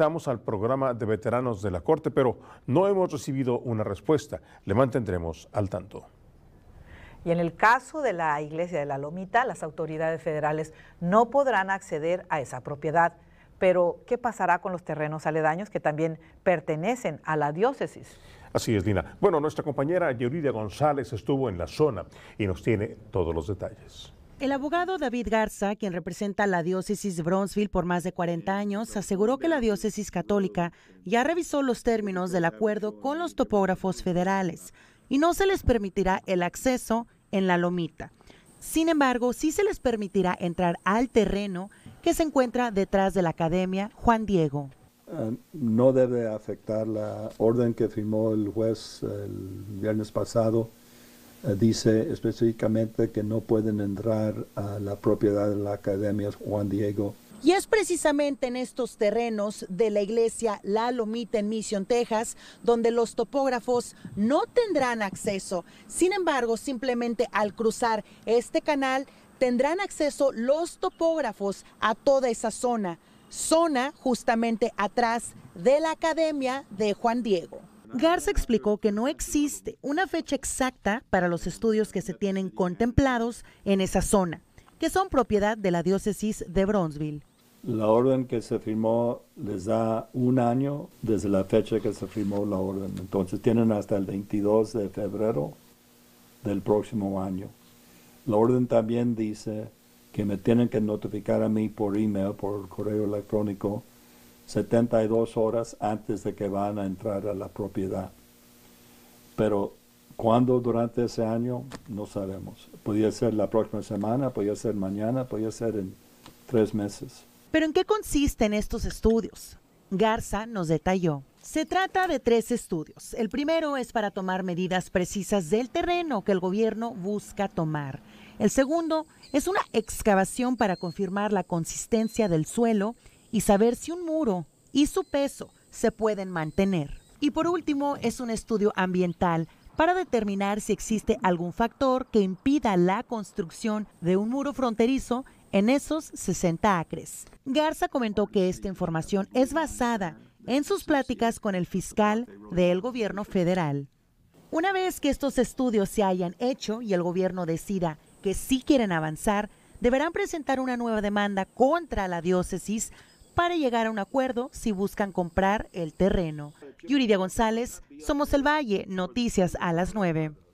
Estamos al programa de veteranos de la Corte, pero no hemos recibido una respuesta. Le mantendremos al tanto. Y en el caso de la iglesia de la Lomita, las autoridades federales no podrán acceder a esa propiedad. Pero, ¿qué pasará con los terrenos aledaños que también pertenecen a la diócesis? Así es, Dina. Bueno, nuestra compañera Yuridia González estuvo en la zona y nos tiene todos los detalles. El abogado David Garza, quien representa la diócesis de Bronzeville por más de 40 años, aseguró que la diócesis católica ya revisó los términos del acuerdo con los topógrafos federales y no se les permitirá el acceso en la lomita. Sin embargo, sí se les permitirá entrar al terreno que se encuentra detrás de la academia Juan Diego. Eh, no debe afectar la orden que firmó el juez el viernes pasado eh, dice específicamente que no pueden entrar a la propiedad de la Academia Juan Diego. Y es precisamente en estos terrenos de la iglesia La Lomita en Mission, Texas, donde los topógrafos no tendrán acceso. Sin embargo, simplemente al cruzar este canal tendrán acceso los topógrafos a toda esa zona, zona justamente atrás de la Academia de Juan Diego. Garza explicó que no existe una fecha exacta para los estudios que se tienen contemplados en esa zona, que son propiedad de la diócesis de Bronzeville. La orden que se firmó les da un año desde la fecha que se firmó la orden. Entonces tienen hasta el 22 de febrero del próximo año. La orden también dice que me tienen que notificar a mí por email, por correo electrónico, 72 horas antes de que van a entrar a la propiedad. Pero cuándo durante ese año no sabemos. Podría ser la próxima semana, podría ser mañana, podría ser en tres meses. Pero ¿en qué consisten estos estudios? Garza nos detalló. Se trata de tres estudios. El primero es para tomar medidas precisas del terreno que el gobierno busca tomar. El segundo es una excavación para confirmar la consistencia del suelo y saber si un muro y su peso se pueden mantener. Y por último, es un estudio ambiental para determinar si existe algún factor que impida la construcción de un muro fronterizo en esos 60 acres. Garza comentó que esta información es basada en sus pláticas con el fiscal del gobierno federal. Una vez que estos estudios se hayan hecho y el gobierno decida que sí quieren avanzar, deberán presentar una nueva demanda contra la diócesis para llegar a un acuerdo si buscan comprar el terreno. Yuridia González, Somos el Valle, Noticias a las 9.